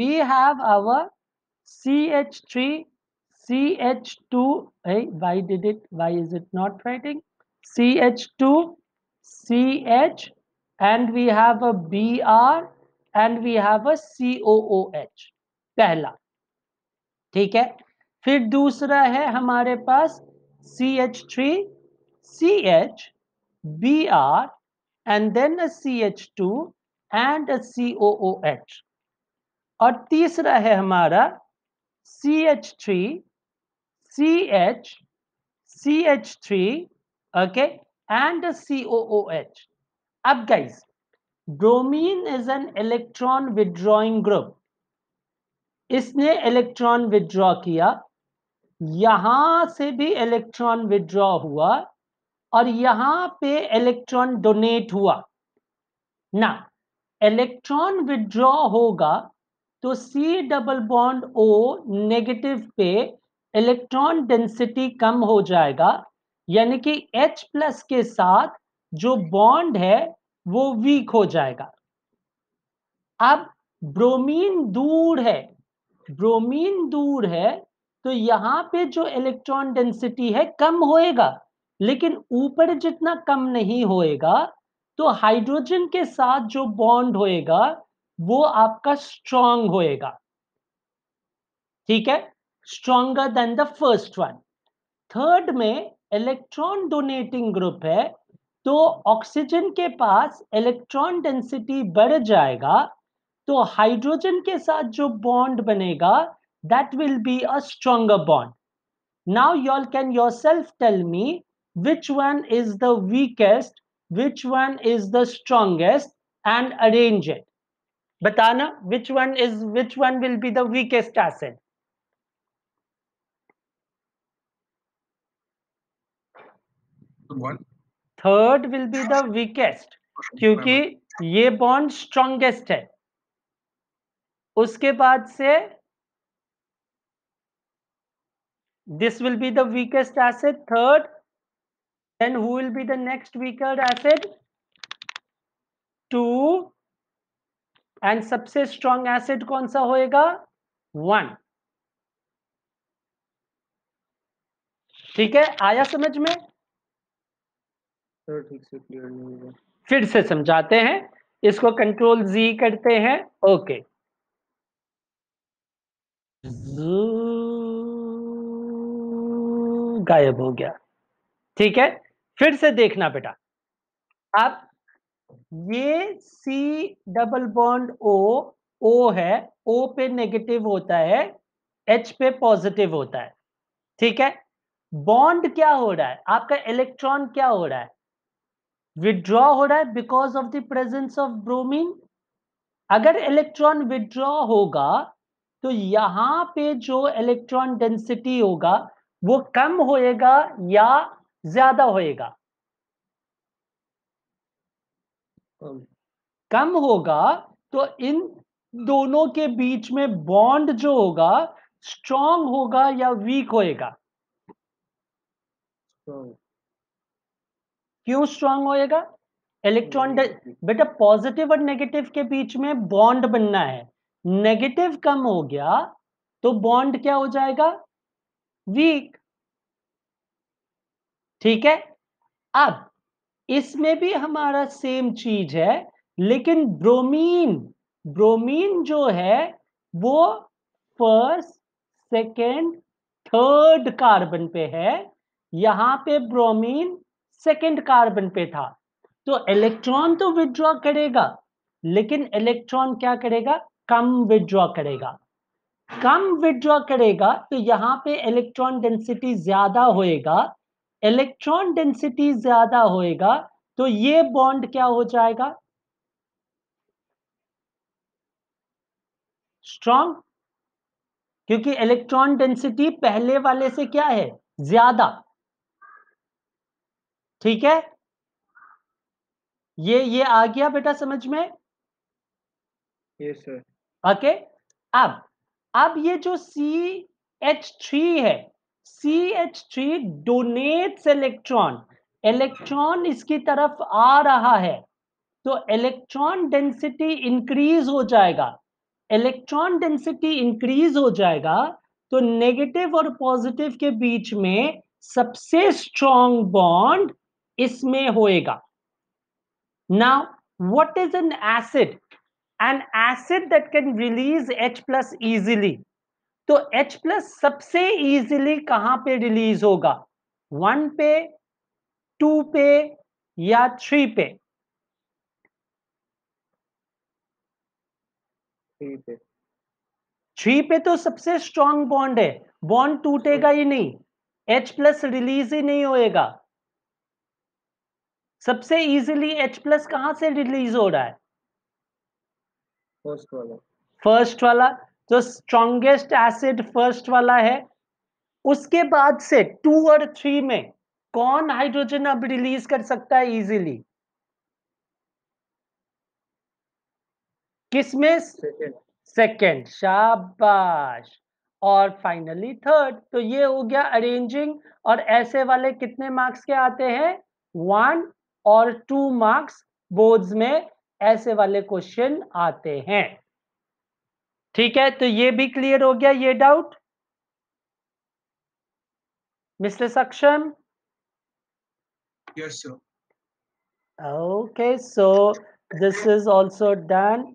we have our CH3, CH2. Hey, why did it? Why is it not writing? CH2, CH, and we have a BR and we have a COOH. पहला ठीक है फिर दूसरा है हमारे पास CH3, CH, BR, and then a CH2 and a COOH. और तीसरा है हमारा C H three C H C H three okay and C O O H अब guys bromine is an electron withdrawing group इसने electron withdraw किया यहां से भी इलेक्ट्रॉन विड्रॉ हुआ और यहां पे इलेक्ट्रॉन डोनेट हुआ ना इलेक्ट्रॉन विड्रॉ होगा तो C double bond O negative पे इलेक्ट्रॉन डेंसिटी कम हो जाएगा यानी कि H प्लस के साथ जो बॉन्ड है वो वीक हो जाएगा अब ब्रोमीन दूर है ब्रोमीन दूर है तो यहाँ पे जो इलेक्ट्रॉन डेंसिटी है कम होएगा लेकिन ऊपर जितना कम नहीं होएगा तो हाइड्रोजन के साथ जो बॉन्ड होएगा वो आपका स्ट्रांग होएगा ठीक है stronger than the first one third में इलेक्ट्रॉन डोनेटिंग ग्रुप है तो ऑक्सीजन के पास इलेक्ट्रॉन डेंसिटी बढ़ जाएगा तो हाइड्रोजन के साथ जो बॉन्ड बनेगा that will be a stronger bond now you can yourself tell me which one is the weakest which one is the strongest and arrange it बताना which one is which one will be the weakest acid third will be the weakest क्योंकि ये bond strongest है उसके बाद से this will be the weakest acid third then who will be the next weaker acid and सबसे strong acid कौन सा होएगा वन ठीक है आया समझ में ठीक से क्लियर नहीं फिर से समझाते हैं इसको कंट्रोल जी करते हैं ओके गायब हो गया ठीक है फिर से देखना बेटा आप ये C double bond O O है ओ पे नेगेटिव होता है एच पे पॉजिटिव होता है ठीक है बॉन्ड क्या हो रहा है आपका इलेक्ट्रॉन क्या हो रहा है विड्रॉ हो रहा है because of the presence of bromine अगर इलेक्ट्रॉन विड्रॉ होगा तो यहां पे जो इलेक्ट्रॉन डेंसिटी होगा वो कम होएगा या ज्यादा होएगा कम होगा तो इन दोनों के बीच में बॉन्ड जो होगा स्ट्रॉन्ग होगा या वीक होएगा क्यों स्ट्रांग होएगा इलेक्ट्रॉन बेटा पॉजिटिव और नेगेटिव के बीच में बॉन्ड बनना है नेगेटिव कम हो गया तो बॉन्ड क्या हो जाएगा वीक ठीक है अब इसमें भी हमारा सेम चीज है लेकिन ब्रोमीन ब्रोमीन जो है वो फर्स्ट सेकेंड थर्ड कार्बन पे है यहां पे ब्रोमीन सेकेंड कार्बन पे था तो इलेक्ट्रॉन तो विड्रॉ करेगा लेकिन इलेक्ट्रॉन क्या करेगा कम विड्रॉ करेगा कम विड्रॉ करेगा तो यहां पे इलेक्ट्रॉन डेंसिटी ज्यादा होएगा इलेक्ट्रॉन डेंसिटी ज्यादा होएगा तो ये बॉन्ड क्या हो जाएगा स्ट्रॉन्ग क्योंकि इलेक्ट्रॉन डेंसिटी पहले वाले से क्या है ज्यादा ठीक है ये ये आ गया बेटा समझ में यस सर ओके अब अब ये जो सी एच थ्री है C H three donates electron electron इसकी तरफ आ रहा है तो इलेक्ट्रॉन डेंसिटी इंक्रीज हो जाएगा इलेक्ट्रॉन डेंसिटी इंक्रीज हो जाएगा तो नेगेटिव और पॉजिटिव के बीच में सबसे स्ट्रॉन्ग बॉन्ड इसमें होएगा now what is an acid an acid that can release H plus easily तो H प्लस सबसे इजीली कहां पे रिलीज होगा वन पे टू पे या थ्री पे थ्री पे तो सबसे स्ट्रॉन्ग बॉन्ड है बॉन्ड टूटेगा ही नहीं H प्लस रिलीज ही नहीं होएगा सबसे इजीली H प्लस कहां से रिलीज हो रहा है फर्स्ट वाला फर्स्ट वाला जो स्ट्रॉन्गेस्ट एसिड फर्स्ट वाला है उसके बाद से टू और थ्री में कौन हाइड्रोजन अब रिलीज कर सकता है इजीली किसमें सेकेंड शाबाश और फाइनली थर्ड तो ये हो गया अरेंजिंग और ऐसे वाले कितने मार्क्स के आते हैं वन और टू मार्क्स बोर्ड्स में ऐसे वाले क्वेश्चन आते हैं ठीक है तो ये भी क्लियर हो गया ये doubt mister Saksham yes sir okay so this is also done